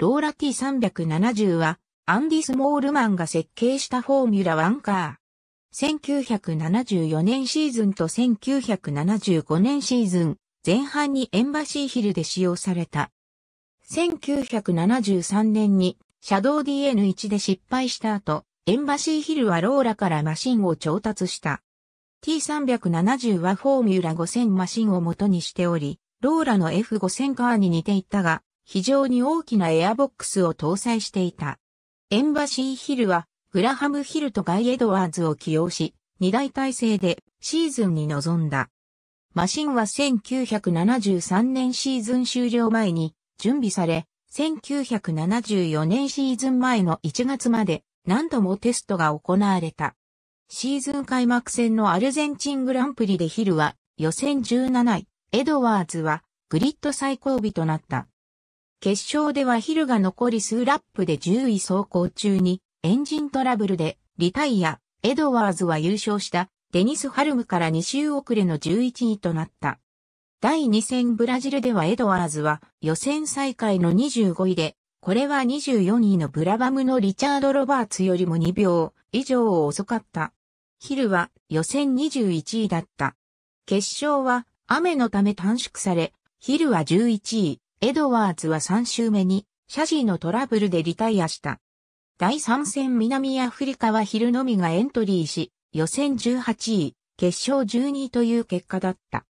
ローラ T370 は、アンディ・スモールマンが設計したフォーミュラ1カー。1974年シーズンと1975年シーズン、前半にエンバシーヒルで使用された。1973年に、シャドウ DN1 で失敗した後、エンバシーヒルはローラからマシンを調達した。T370 はフォーミュラ5000マシンを元にしており、ローラの F5000 カーに似ていったが、非常に大きなエアボックスを搭載していた。エンバシーヒルは、グラハムヒルとガイ・エドワーズを起用し、二大体制でシーズンに臨んだ。マシンは1973年シーズン終了前に準備され、1974年シーズン前の1月まで何度もテストが行われた。シーズン開幕戦のアルゼンチングランプリでヒルは予選17位、エドワーズはグリッド最後尾となった。決勝ではヒルが残り数ラップで10位走行中に、エンジントラブルで、リタイア、エドワーズは優勝した、デニス・ハルムから2周遅れの11位となった。第2戦ブラジルではエドワーズは予選再開の25位で、これは24位のブラバムのリチャード・ロバーツよりも2秒以上遅かった。ヒルは予選21位だった。決勝は雨のため短縮され、ヒルは11位、エドワーズは3周目に、シャジーのトラブルでリタイアした。第3戦南アフリカは昼のみがエントリーし、予選18位、決勝12位という結果だった。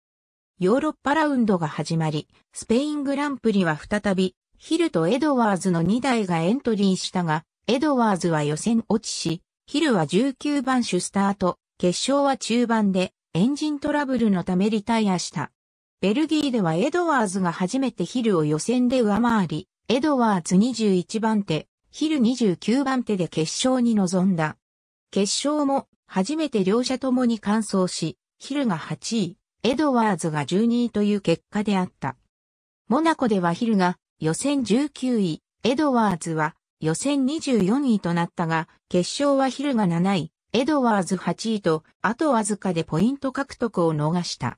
ヨーロッパラウンドが始まり、スペイングランプリは再び、ヒルとエドワーズの2台がエントリーしたが、エドワーズは予選落ちし、ヒルは19番手スタート、決勝は中盤でエンジントラブルのためリタイアした。ベルギーではエドワーズが初めてヒルを予選で上回り、エドワーズ21番手、ヒル29番手で決勝に臨んだ。決勝も初めて両者ともに完走し、ヒルが8位、エドワーズが12位という結果であった。モナコではヒルが予選19位、エドワーズは予選24位となったが、決勝はヒルが7位、エドワーズ8位と、あとわずかでポイント獲得を逃した。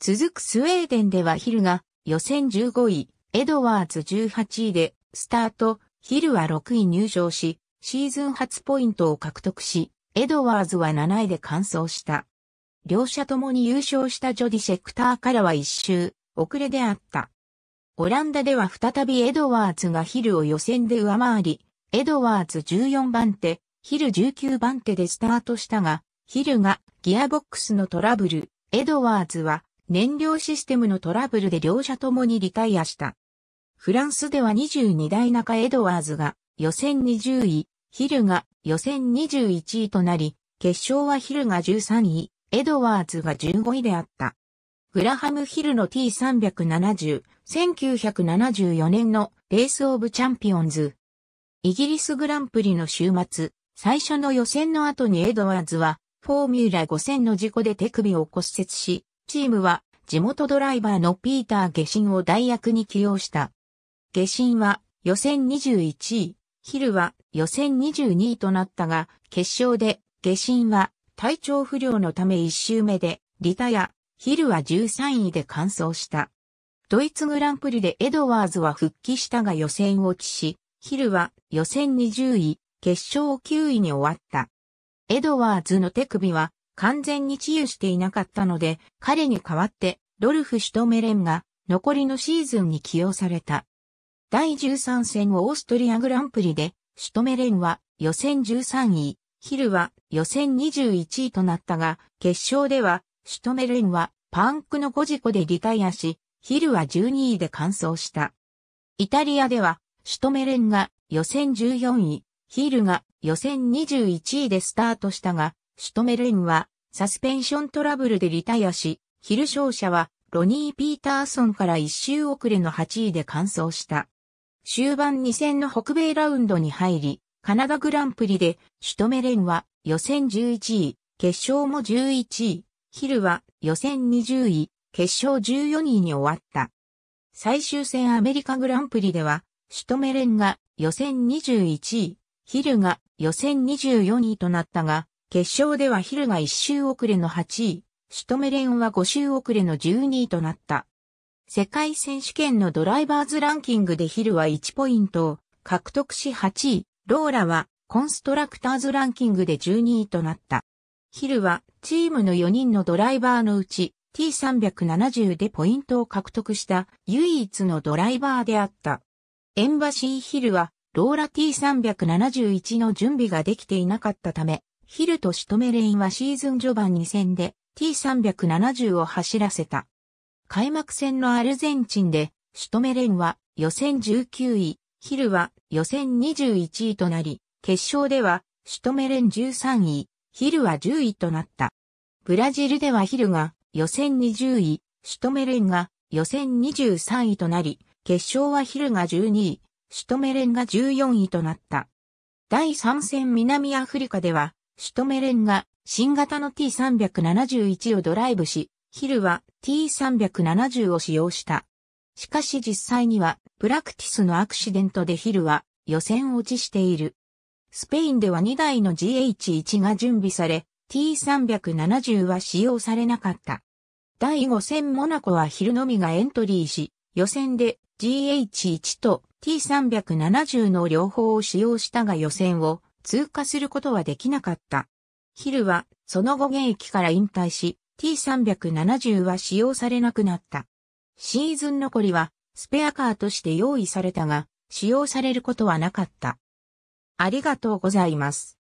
続くスウェーデンではヒルが予選15位、エドワーズ18位でスタート、ヒルは6位入賞し、シーズン初ポイントを獲得し、エドワーズは7位で完走した。両者ともに優勝したジョディ・シェクターからは一周、遅れであった。オランダでは再びエドワーズがヒルを予選で上回り、エドワーズ14番手、ヒル19番手でスタートしたが、ヒルがギアボックスのトラブル、エドワーズは燃料システムのトラブルで両者ともにリタイアした。フランスでは22代中エドワーズが予選20位、ヒルが予選21位となり、決勝はヒルが13位、エドワーズが15位であった。グラハムヒルの T370、1974年のレースオブチャンピオンズ。イギリスグランプリの週末、最初の予選の後にエドワーズは、フォーミュラ5000の事故で手首を骨折し、チームは地元ドライバーのピーター・ゲシンを代役に起用した。ゲシンは予選21位、ヒルは予選22位となったが、決勝でゲシンは体調不良のため1周目でリタやヒルは13位で完走した。ドイツグランプリでエドワーズは復帰したが予選落ちし、ヒルは予選20位、決勝9位に終わった。エドワーズの手首は完全に治癒していなかったので、彼に代わってドルフ・シュトメレンが残りのシーズンに起用された。第13戦オーストリアグランプリで、シュトメレンは予選13位、ヒルは予選21位となったが、決勝では、シュトメレンはパンクの5事故でリタイアし、ヒルは12位で完走した。イタリアでは、シュトメレンが予選14位、ヒルが予選21位でスタートしたが、シュトメルンはサスペンショントラブルでリタイアし、ヒル勝者はロニー・ピーターソンから一周遅れの8位で完走した。終盤2戦の北米ラウンドに入り、カナダグランプリでシュトメレンは予選11位、決勝も11位、ヒルは予選20位、決勝14位に終わった。最終戦アメリカグランプリでは、シュトメレンが予選21位、ヒルが予選24位となったが、決勝ではヒルが1周遅れの8位、シュトメレンは5周遅れの12位となった。世界選手権のドライバーズランキングでヒルは1ポイントを獲得し8位、ローラはコンストラクターズランキングで12位となった。ヒルはチームの4人のドライバーのうち T370 でポイントを獲得した唯一のドライバーであった。エンバシーヒルはローラ T371 の準備ができていなかったため、ヒルとシュトメレインはシーズン序盤2戦で T370 を走らせた。開幕戦のアルゼンチンで、シュトメレンは予選19位、ヒルは予選21位となり、決勝ではシュトメレン13位、ヒルは10位となった。ブラジルではヒルが予選20位、シュトメレンが予選23位となり、決勝はヒルが12位、シュトメレンが14位となった。第3戦南アフリカでは、シュトメレンが新型の T371 をドライブし、ヒルは T370 を使用した。しかし実際にはプラクティスのアクシデントでヒルは予選落ちしている。スペインでは2台の GH1 が準備され、T370 は使用されなかった。第5戦モナコはヒルのみがエントリーし、予選で GH1 と T370 の両方を使用したが予選を通過することはできなかった。ヒルは、その後現役から引退し、T370 は使用されなくなった。シーズン残りは、スペアカーとして用意されたが、使用されることはなかった。ありがとうございます。